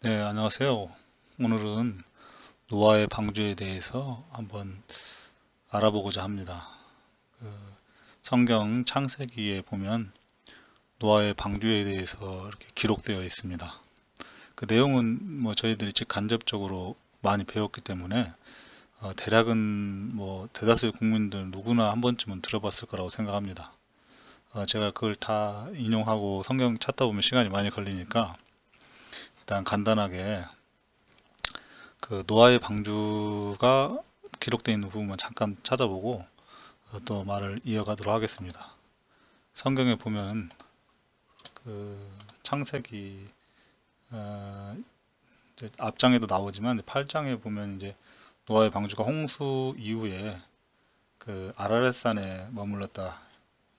네, 안녕하세요. 오늘은 노아의 방주에 대해서 한번 알아보고자 합니다. 그 성경 창세기에 보면 노아의 방주에 대해서 이렇게 기록되어 있습니다. 그 내용은 뭐 저희들이 직 간접적으로 많이 배웠기 때문에 어, 대략은 뭐 대다수의 국민들 누구나 한 번쯤은 들어봤을 거라고 생각합니다. 어, 제가 그걸 다 인용하고 성경 찾다 보면 시간이 많이 걸리니까 일단 간단하게 그 노아의 방주가 기록되어 있는 부분만 잠깐 찾아보고 어, 또 말을 이어가도록 하겠습니다. 성경에 보면 그 창세기 어 앞장에도 나오지만 8장에 보면 이제 노아의 방주가 홍수 이후에 그 아라렛산에 머물렀다.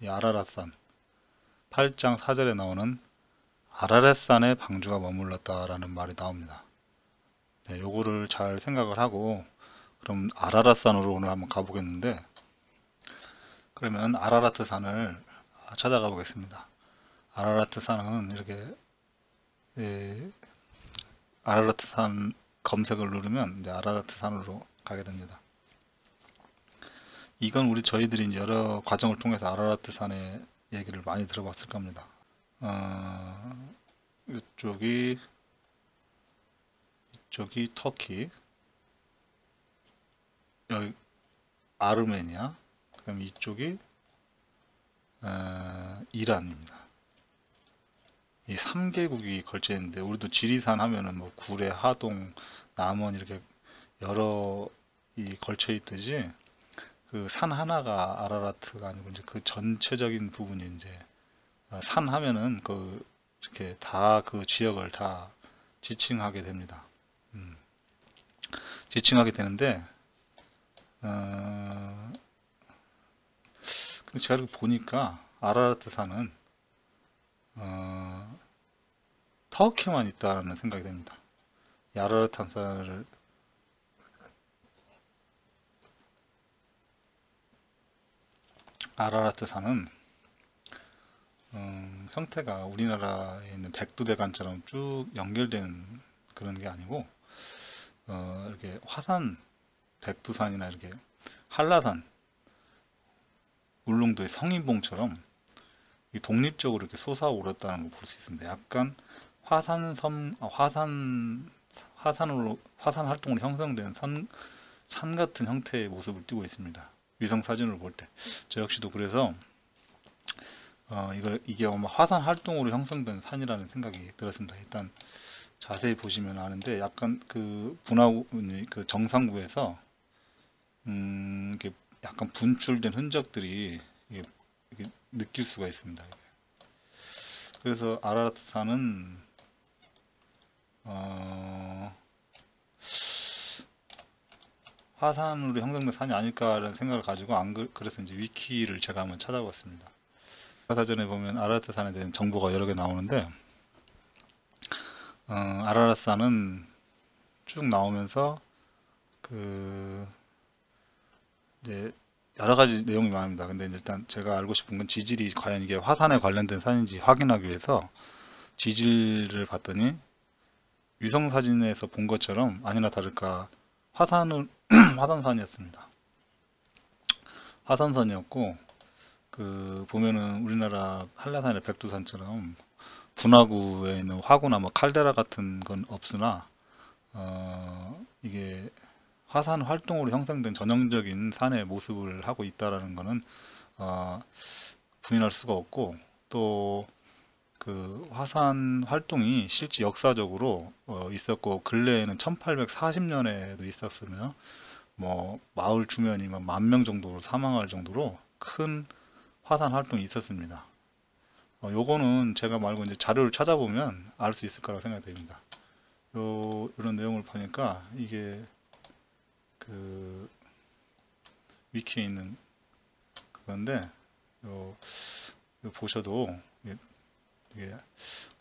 이 아라렛산 8장 4절에 나오는 아라렛산에 방주가 머물렀다라는 말이 나옵니다. 네, 요거를 잘 생각을 하고 그럼 아라라산으로 오늘 한번 가보겠는데 그러면 아라라트산을 찾아가 보겠습니다. 아라라트산은 이렇게 예, 아라라트산 검색을 누르면 이제 아라라트산으로 가게 됩니다. 이건 우리 저희들이 여러 과정을 통해서 아라라트산의 얘기를 많이 들어봤을 겁니다. 아, 이쪽이 이쪽이 터키 여기 아르메니아 그럼 이쪽이 어, 이란입니다. 이 3개국이 걸쳐 있는데 우리도 지리산 하면은 뭐 구례, 하동, 남원 이렇게 여러 이 걸쳐 있듯이 그 산 하나가 아라라트가 아니고 이제 그 전체적인 부분이 이제 아, 산 하면은 그 이렇게 다 그 지역을 다 지칭하게 됩니다. 음. 지칭하게 되는데 어, 근데 제가 이렇게 보니까 아라라트 산은 어, 터키만 있다라는 생각이 됩니다 아라라트 산을 아라라트 산은 음, 형태가 우리나라에 있는 백두대간처럼 쭉 연결된 그런 게 아니고 어, 이렇게 화산, 백두산이나 이렇게 한라산, 울릉도의 성인봉처럼 독립적으로 이렇게 솟아오르다는 걸 볼 수 있습니다. 약간 화산섬, 아, 화산, 화산으로 화산 활동으로 형성된 산, 산 같은 형태의 모습을 띠고 있습니다. 위성 사진으로 볼 때. 저 역시도 그래서 어, 이걸 이게 아마 화산 활동으로 형성된 산이라는 생각이 들었습니다. 일단 자세히 보시면 아는데 약간 그분화그 정상구에서 음, 이렇게 약간 분출된 흔적들이 이게, 게 느낄 수가 있습니다. 그래서 아라라트 산은 어, 화산으로 형성된 산이 아닐까라는 생각을 가지고 안 그, 그래서 이제 위키를 제가 한번 찾아봤습니다. 사전에 보면 아라라트산에 대한 정보가 여러 개 나오는데 어, 아라라산은 트쭉 나오면서 그 이제 여러 가지 내용이 많습니다. 근데 일단 제가 알고 싶은 건 지질이 과연 이게 화산에 관련된 산인지 확인하기 위해서 지질을 봤더니 위성 사진에서 본 것처럼 아니나 다를까 화산을 화산산이었습니다. 화산산이었고 그 보면은 우리나라 한라산의 백두산처럼 분화구에 있는 화구나 뭐 칼데라 같은 건 없으나 어 이게 화산 활동으로 형성된 전형적인 산의 모습을 하고 있다라는 것은 어, 부인할 수가 없고 또 그 화산 활동이 실제 역사적으로 어, 있었고 근래에는 1840년에도 있었으며 뭐 마을 주민이 뭐 만명 정도로 사망할 정도로 큰 화산 활동이 있었습니다. 어, 요거는 제가 말고 이제 자료를 찾아보면 알 수 있을 거라고 생각됩니다. 요, 이런 내용을 보니까 이게 그 위키에 있는 그건데 요, 요 보셔도 이게, 이게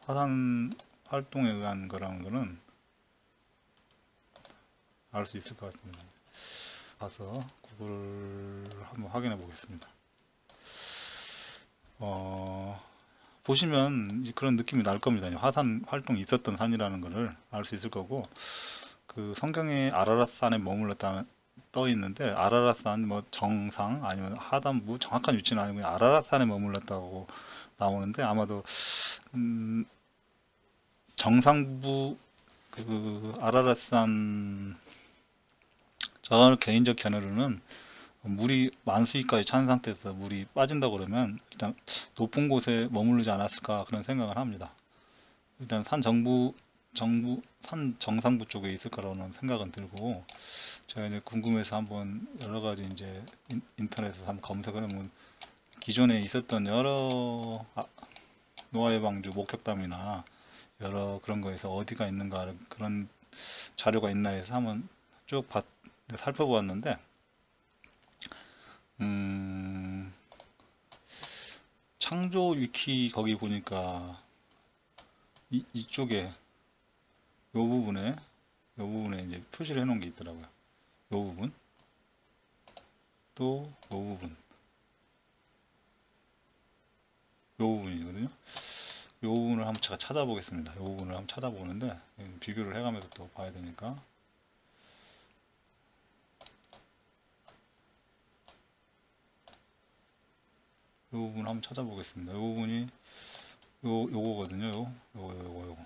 화산 활동에 의한 거라는 거는 알 수 있을 것 같습니다. 가서 구글 한번 확인해 보겠습니다. 어, 보시면 그런 느낌이 날 겁니다. 화산 활동이 있었던 산이라는 것을 알 수 있을 거고 그 성경에 아라라산에 머물렀다는 떠 있는데 아라라산 뭐 정상 아니면 하단부 뭐 정확한 위치는 아니고 아라라산에 머물렀다고 나오는데 아마도 음, 정상부 그 아라라산 저 개인적 견해로는 물이 만수위까지 찬 상태에서 물이 빠진다 그러면 일단 높은 곳에 머무르지 않았을까 그런 생각을 합니다. 일단 산 정부 정부 산 정상부 쪽에 있을 거라는 생각은 들고 제가 이제 궁금해서 한번 여러 가지 이제 인터넷에서 한번 검색을 하면 기존에 있었던 여러 아, 노아 예방주 목격담이나 여러 그런 거에서 어디가 있는가 그런 자료가 있나 해서 한번 쭉 봤, 살펴보았는데 음, 창조 위키 거기 보니까 이, 이쪽에 요 부분에 요 부분에 이제 표시를 해 놓은 게 있더라고요. 요 부분 또 요 부분 요 부분이거든요. 요 부분을 한번 제가 찾아보겠습니다. 요 부분을 한번 찾아보는데 비교를 해가면서 또 봐야 되니까 부분 한번 찾아보겠습니다. 이 부분이 요, 요거거든요. 요, 요거, 요거, 요거,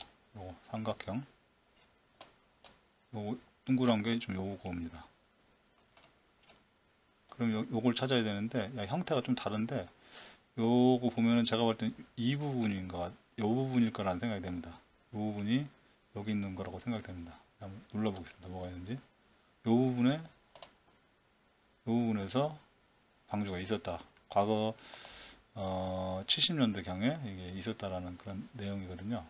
요 삼각형. 요둥그란게좀 요거입니다. 그럼 요, 요걸 찾아야 되는데, 야, 형태가 좀 다른데, 요거 보면은 제가 볼 땐 이 부분인가, 요 부분일 거라는 생각이 됩니다. 요 부분이 여기 있는 거라고 생각됩니다. 한번 눌러보겠습니다. 뭐가 있는지. 요 부분에, 요 부분에서 방주가 있었다. 과거 어, 70년대 경에 이게 있었다라는 그런 내용이거든요.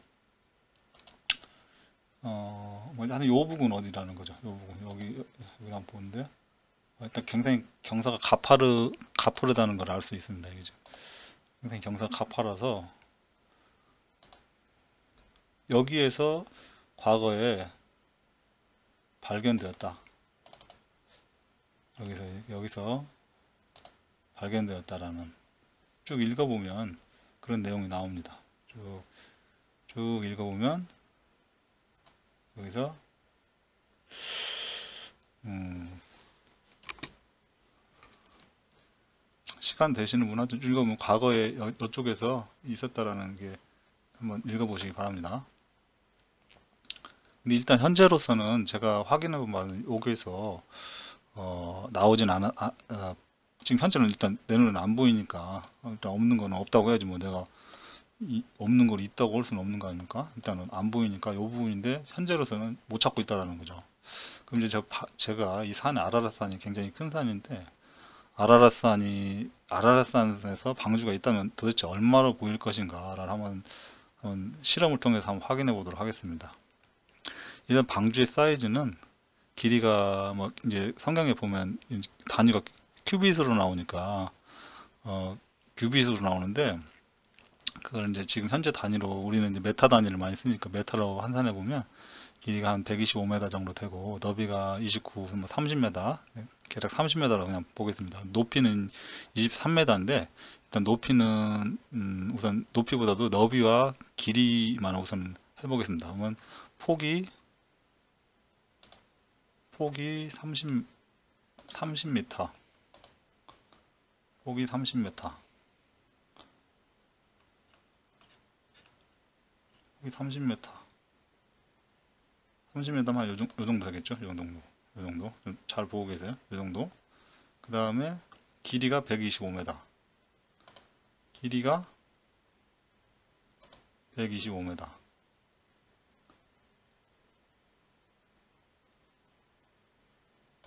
어, 먼저 하는 요 부분 어디라는 거죠. 요 부분 여기 여기 안 보는데 어, 일단 굉장히 경사가 가파르 가파르다는 걸 알 수 있습니다. 그죠? 굉장히 경사가 가파라서 여기에서 과거에 발견되었다. 여기서 여기서 발견되었다라는 쭉 읽어보면 그런 내용이 나옵니다. 쭉, 쭉 읽어보면 여기서 음, 시간 되시는 분 한번 읽어보면 과거에 이쪽에서 있었다라는 게 한번 읽어보시기 바랍니다. 근데 일단 현재로서는 제가 확인해 본 바는 여기에서 어, 나오진 않아, 아, 아, 지금 현재는 일단 내 눈에는 안 보이니까 일단 없는 거는 없다고 해야지 뭐 내가 이, 없는 걸 있다고 할 수는 없는 거 아닙니까? 일단은 안 보이니까 요 부분인데 현재로서는 못 찾고 있다라는 거죠. 그럼 이제 제, 가이 산에 아라라산이 굉장히 큰 산인데 아라라산이 아라라산에서 방주가 있다면 도대체 얼마로 보일 것인가를 한번, 한번 실험을 통해서 한번 확인해 보도록 하겠습니다. 이단 방주의 사이즈는 길이가 뭐 이제 성경에 보면 단위가 큐빗으로 나오니까 어, 큐빗으로 나오는데 그걸 이제 지금 현재 단위로 우리는 이제 메타 단위를 많이 쓰니까 메타로 환산해 보면 길이가 한 125m 정도 되고 너비가 29, 30m 뭐 계략 30m로 그냥 보겠습니다. 높이는 23m인데 일단 높이는 음 우선 높이보다도 너비와 길이만 우선 해보겠습니다. 그러면 폭이 폭이 30 30m 폭이 30m 폭이 30m 3 0 m 만 요정, 요정도 되겠죠? 요정도 요정도 잘 보고 계세요? 요정도 그 다음에 길이가 125m 길이가 125m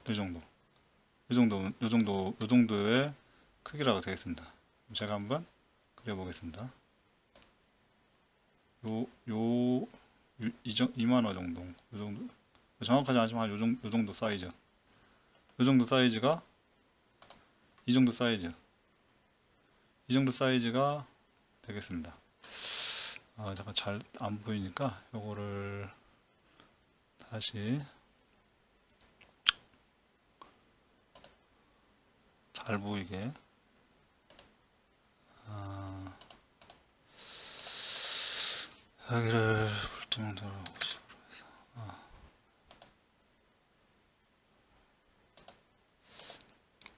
요 정도 요 정도 요 정도 요 정도의 크기라고 되겠습니다. 제가 한번 그려보겠습니다. 요, 요, 요 이정, 2만원 정도, 요 정도, 정확하지 않지만 요, 정, 요 정도 사이즈. 요 정도 사이즈가, 이 정도 사이즈. 이 정도 사이즈가 되겠습니다. 아, 잠깐 잘 안 보이니까 요거를 다시 잘 보이게 아, 여기를 불투명도로 50으로 해서 아.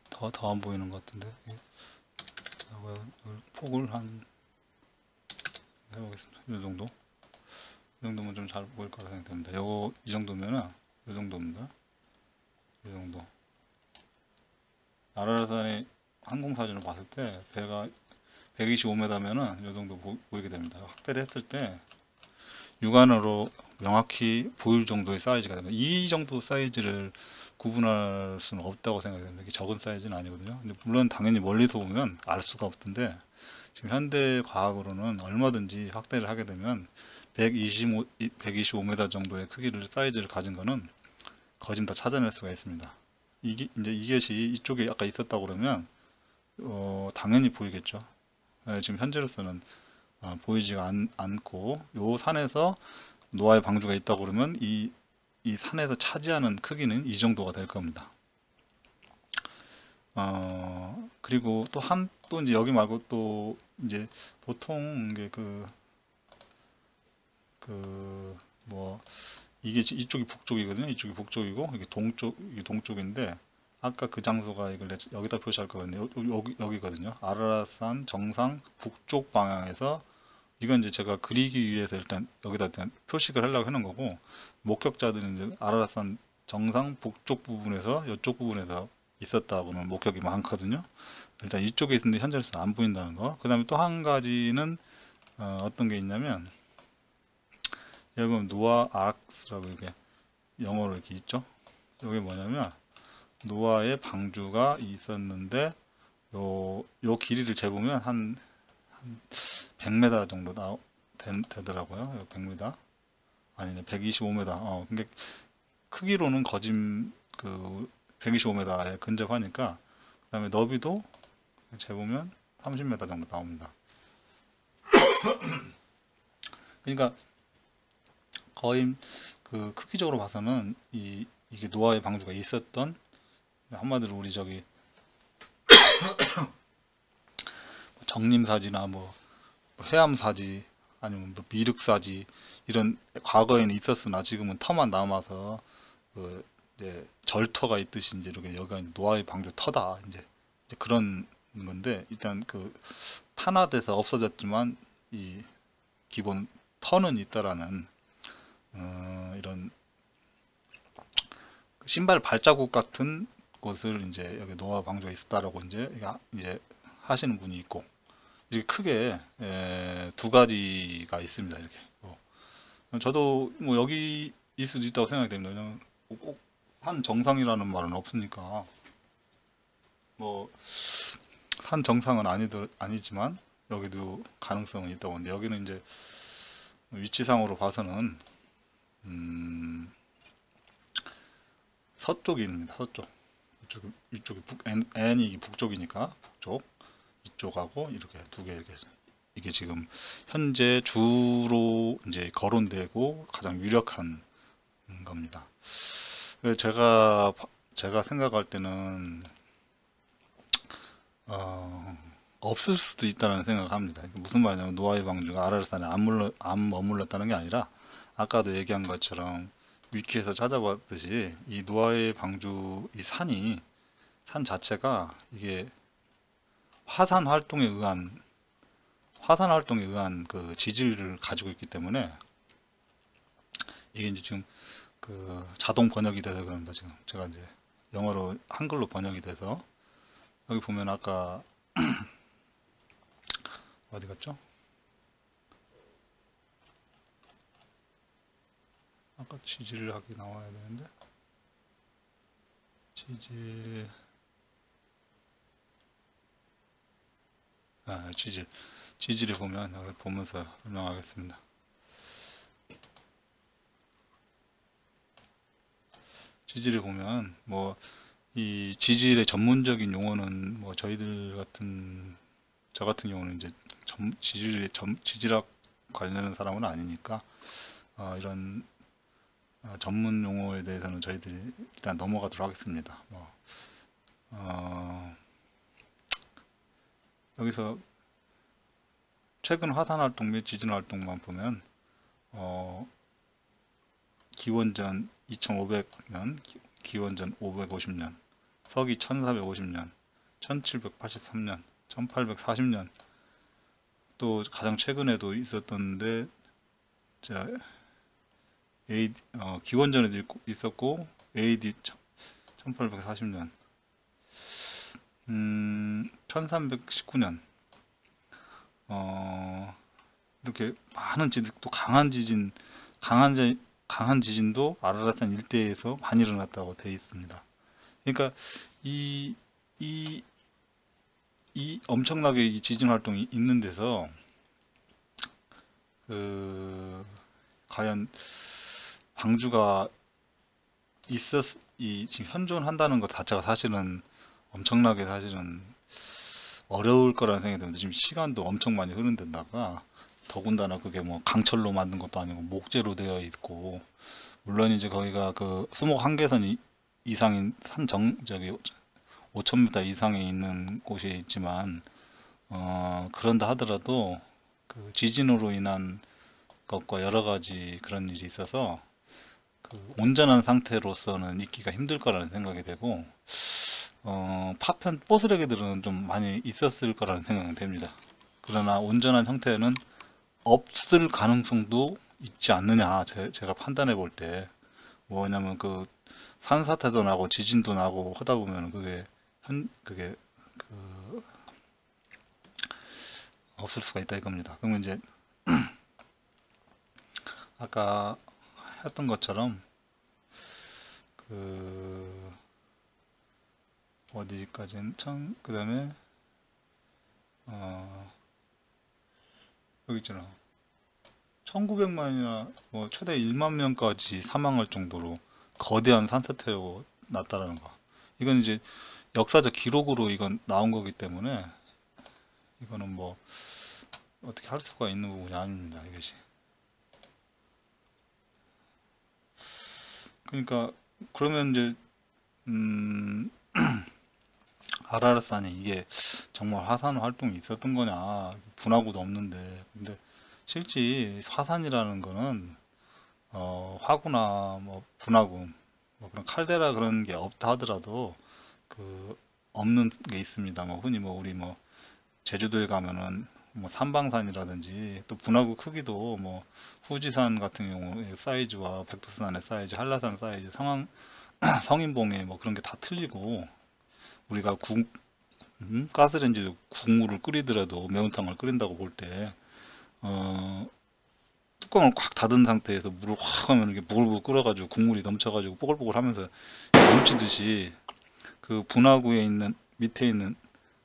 더, 더 안 보이는 것 같은데 예. 뭐, 폭을 한 해보겠습니다 이 정도 이 정도면 좀 잘 보일 거라 생각됩니다 요거 이 정도면은 이 정도입니다 이 정도 나라라산의 항공사진을 봤을 때 배가 125m면은 이 정도 보이게 됩니다. 확대를 했을 때 육안으로 명확히 보일 정도의 사이즈가 됩니다. 이 정도 사이즈를 구분할 수는 없다고 생각이 됩니다. 이게 적은 사이즈는 아니거든요. 물론 당연히 멀리서 보면 알 수가 없던데 지금 현대 과학으로는 얼마든지 확대를 하게 되면 125, 125m 정도의 크기를 사이즈를 가진 거는 거진 다 찾아낼 수가 있습니다. 이게 이제 이것이 이쪽에 아까 있었다고 그러면 어, 당연히 보이겠죠. 예, 지금 현재로서는 어, 보이지가 않, 않 고요 산에서 노아의 방주가 있다고 그러면 이, 이 산에서 차지하는 크기는 이 정도가 될 겁니다. 어, 그리고 또 한, 또 이제 여기 말고 또 이제 보통 이게 그, 그, 뭐, 이게 이쪽이 북쪽이거든요. 이쪽이 북쪽이고, 이게 동쪽, 이게 동쪽인데, 아까 그 장소가 이걸 여기다 표시할 거거든요. 여기, 여기거든요. 아라라산 정상 북쪽 방향에서 이건 이제 제가 그리기 위해서 일단 여기다 일단 표식을 하려고 하는 거고 목격자들은 이제 아라라산 정상 북쪽 부분에서 이쪽 부분에서 있었다고는 목격이 많거든요. 일단 이쪽에 있는데 현재로서 안 보인다는 거. 그 다음에 또 한 가지는 어, 떤게 있냐면 여러분면 노아 아락스라고 이게 영어로 이렇게 있죠. 이게 뭐냐면 노아의 방주가 있었는데 요, 요 길이를 재보면 한, 한 100m 정도 나, 되, 더라고요 100m. 아니네, 125m. 어, 근데 크기로는 거짐 그 125m에 근접하니까 그 다음에 너비도 재보면 30m 정도 나옵니다. 그러니까 거의 그 크기적으로 봐서는 이 이게 노아의 방주가 있었던 한마디로 우리 저기 정림사지나 뭐 해암사지 아니면 뭐 미륵사지 이런 과거에는 있었으나 지금은 터만 남아서 그 이제 절터가 있듯이 이제 이렇게 여기가 이제 노아의 방주 터다 이제, 이제 그런 건데 일단 그 탄화돼서 없어졌지만 이 기본 터는 있다라는 어, 이런 그 신발 발자국 같은 것을 이제 여기 노화 방조가 있었다라고 이제 이제 하시는 분이 있고 이게 크게 에, 두 가지가 있습니다. 이렇게 뭐, 저도 뭐 여기 일 수도 있다고 생각이 됩니다. 꼭 한 정상이라는 말은 없으니까 뭐 한 정상은 아니더 아니지만 여기도 가능성은 있다고 하는데 여기는 이제 위치상으로 봐서는 음, 서쪽입니다. 서쪽. 저기 이쪽이 북 N, N이 북쪽이니까 북쪽 이쪽하고 이렇게 두 개 이렇게 이게 지금 현재 주로 이제 거론되고 가장 유력한 겁니다. 제가 제가 생각할 때는 어, 없을 수도 있다는 생각합니다. 무슨 말이냐면 노아의 방주가 아라르산에 안, 안 머물렀다는 게 아니라 아까도 얘기한 것처럼 위키에서 찾아봤듯이 이 노아의 방주 이 산이 산 자체가 이게 화산 활동에 의한 화산 활동에 의한 그 지질을 가지고 있기 때문에 이게 이제 지금 그 자동 번역이 돼서 그런다 지금 제가 이제 영어로 한글로 번역이 돼서 여기 보면 아까 어디 갔죠? 아까 지질 하기 나와야 되는데 지질 아 지질 지질에 보면 여기 보면서 설명하겠습니다 지질을 보면 뭐 이 지질의 전문적인 용어는 뭐 저희들 같은 저 같은 경우는 이제 지질 지질학 관련된 사람은 아니니까 어, 이런 어, 전문 용어에 대해서는 저희들이 일단 넘어가도록 하겠습니다. 뭐, 어, 여기서 최근 화산활동 및 지진활동만 보면 어, 기원전 2500년, 기원전 550년, 서기 1450년, 1783년, 1840년 또 가장 최근에도 있었던데 자, AD, 어, 기원전에도 있었고 AD 1840년 음, 1319년 어, 이렇게 많은 지진 또 강한 지진 강한, 지, 강한 지진도 아라라산 일대에서 많이 일어났다고 되어 있습니다. 그러니까 이, 이, 이 엄청나게 이 지진 활동이 있는 데서 그 과연 방주가 있었 이 지금 현존한다는 것 자체가 사실은 엄청나게 사실은 어려울 거라는 생각이 드는데 지금 시간도 엄청 많이 흐른 데다가 더군다나 그게 뭐 강철로 만든 것도 아니고 목재로 되어 있고 물론 이제 거기가 그 수목 한계선 이상인 산정 저기 5,000m 이상에 있는 곳에 있지만 어 그런다 하더라도 그 지진으로 인한 것과 여러 가지 그런 일이 있어서 그 온전한 상태로서는 있기가 힘들 거라는 생각이 되고 어, 파편 버스레기들은좀 많이 있었을 거라는 생각이 됩니다. 그러나 온전한 형태는 없을 가능성도 있지 않느냐 제, 가 판단해 볼 때 뭐냐면 그 산사태도 나고 지진도 나고 하다 보면 그게 한 그게 그 없을 수가 있다 이겁니다. 그러면 이제 아까 했던 것처럼 그 어디까지는 참그 다음에 어 여기 있잖아 1900만이나 뭐 최대 1만 명까지 사망할 정도로 거대한 산사태로 났다라는 거 이건 이제 역사적 기록으로 이건 나온 거기 때문에 이거는 뭐 어떻게 할 수가 있는 부분이 아닙니다 이것이 그러니까 그러면 이제 음 아라르산이 이게 정말 화산 활동이 있었던 거냐 분화구도 없는데 근데 실제 화산이라는 거는 어 화구나 뭐 분화구 뭐 그런 칼데라 그런 게 없다 하더라도 그 없는 게 있습니다 뭐 흔히 뭐 우리 뭐 제주도에 가면은 뭐 산방산이라든지 또 분화구 크기도 뭐 후지산 같은 경우의 사이즈와 백두산의 사이즈, 한라산 사이즈, 상황 성인봉에뭐 그런 게 다 틀리고 우리가 국 음? 가스레인지 국물을 끓이더라도 매운탕을 끓인다고 볼 때 어, 뚜껑을 꽉 닫은 상태에서 물을 확 하면 이렇게 부글부글 끓어가지고 국물이 넘쳐가지고 뽀글뽀글 하면서 넘치듯이 그 분화구에 있는 밑에 있는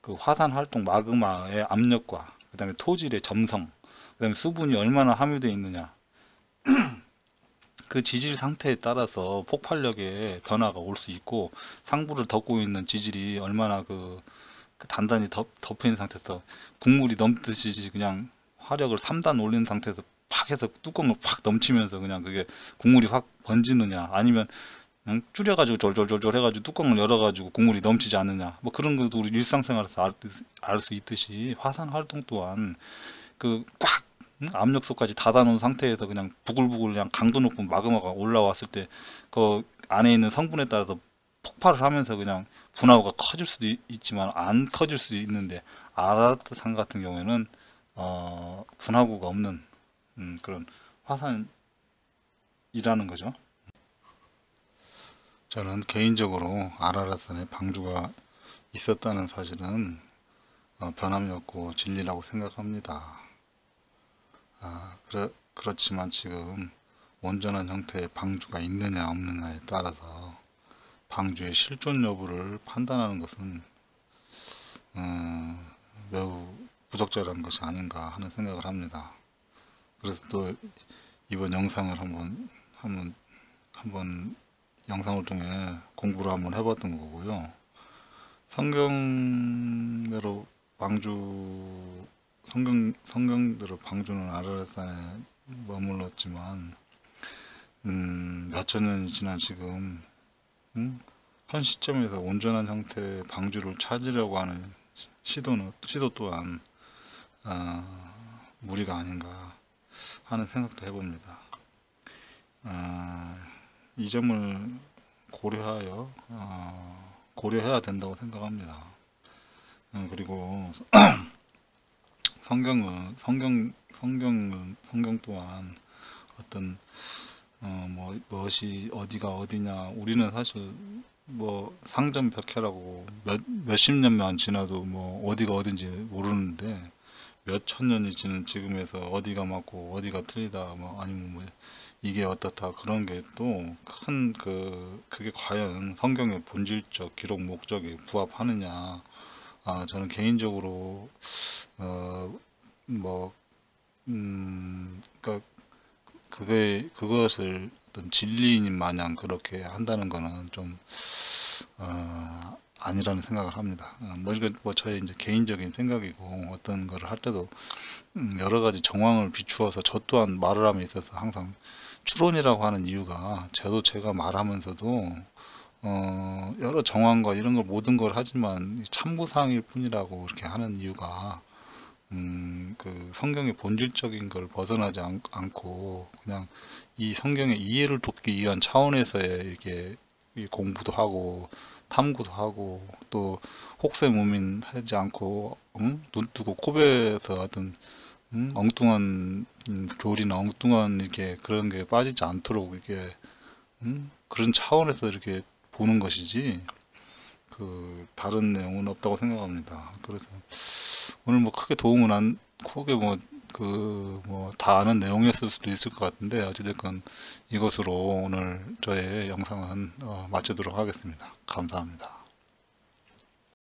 그 화산 활동 마그마의 압력과 그 다음에 토질의 점성, 그 다음에 수분이 얼마나 함유되어 있느냐. 그 지질 상태에 따라서 폭발력의 변화가 올 수 있고 상부를 덮고 있는 지질이 얼마나 그, 그 단단히 덮, 덮여 상태에서 국물이 넘듯이 그냥 화력을 3단 올리는 상태에서 팍 해서 뚜껑을 팍 넘치면서 그냥 그게 국물이 확 번지느냐 아니면 응? 줄여가지고 졸졸졸졸 해가지고 뚜껑을 열어가지고 국물이 넘치지 않느냐 뭐 그런 것도 우리 일상생활에서 알 수 있듯이 화산 활동 또한 그꽉 응? 압력소까지 닫아놓은 상태에서 그냥 부글부글 그냥 강도 높은 마그마가 올라왔을 때 그 안에 있는 성분에 따라서 폭발을 하면서 그냥 분화구가 커질 수도 있지만 안 커질 수도 있는데 아라트산 같은 경우에는 어 분화구가 없는 음, 그런 화산이라는 거죠. 저는 개인적으로 아라라산에 방주가 있었다는 사실은 어, 변함이 없고 진리라고 생각합니다. 아, 그래, 그렇지만 지금 온전한 형태의 방주가 있느냐 없느냐에 따라서 방주의 실존 여부를 판단하는 것은 음, 매우 부적절한 것이 아닌가 하는 생각을 합니다. 그래서 또 이번 영상을 한번 한번 한번 영상을 통해 공부를 한번 해봤던 거고요. 성경대로 방주 성경 성경대로 방주는 아라렛산에 머물렀지만 음, 몇천 년이 지난 지금 음? 현 시점에서 온전한 형태의 방주를 찾으려고 하는 시도는 시도 또한 아, 무리가 아닌가 하는 생각도 해봅니다. 아, 이 점을 고려하여 어, 고려해야 된다고 생각합니다. 어, 그리고 성경은 성경 성경은 성경 또한 어떤 어, 뭐 무엇이 어디가 어디냐 우리는 사실 뭐 상전벽해라고 몇 몇십 년만 지나도 뭐 어디가 어딘지 모르는데 몇 천 년이 지난 지금에서 어디가 맞고 어디가 틀리다 뭐 아니면 뭐 이게 어떻다 그런 게 또 큰 그 그게 과연 성경의 본질적 기록 목적에 부합하느냐 아 저는 개인적으로 어뭐 음, 그니까 그게 그것을 어떤 진리인 마냥 그렇게 한다는 거는 좀 어, 아니라는 생각을 합니다. 어, 뭐, 뭐 저의 이제 개인적인 생각이고 어떤 거를 할 때도 음, 여러 가지 정황을 비추어서 저 또한 말을 함에 있어서 항상 추론이라고 하는 이유가 저도 제가 말하면서도 어, 여러 정황과 이런 걸 모든 걸 하지만 참고사항일 뿐이라고 이렇게 하는 이유가 음, 그 성경의 본질적인 걸 벗어나지 않, 고 그냥 이 성경의 이해를 돕기 위한 차원에서의 이렇게 공부도 하고 탐구도 하고 또 혹세무민하지 않고 음? 눈 뜨고 코베서 하든 음. 엉뚱한 음, 교리나 엉뚱한 이렇게 그런 게 빠지지 않도록 이렇게 음, 그런 차원에서 이렇게 보는 것이지 그 다른 내용은 없다고 생각합니다. 그래서 오늘 뭐 크게 도움은 안 크게 뭐 그 뭐 다 아는 내용이었을 수도 있을 것 같은데 어찌됐건 이것으로 오늘 저의 영상은 어, 마치도록 하겠습니다. 감사합니다.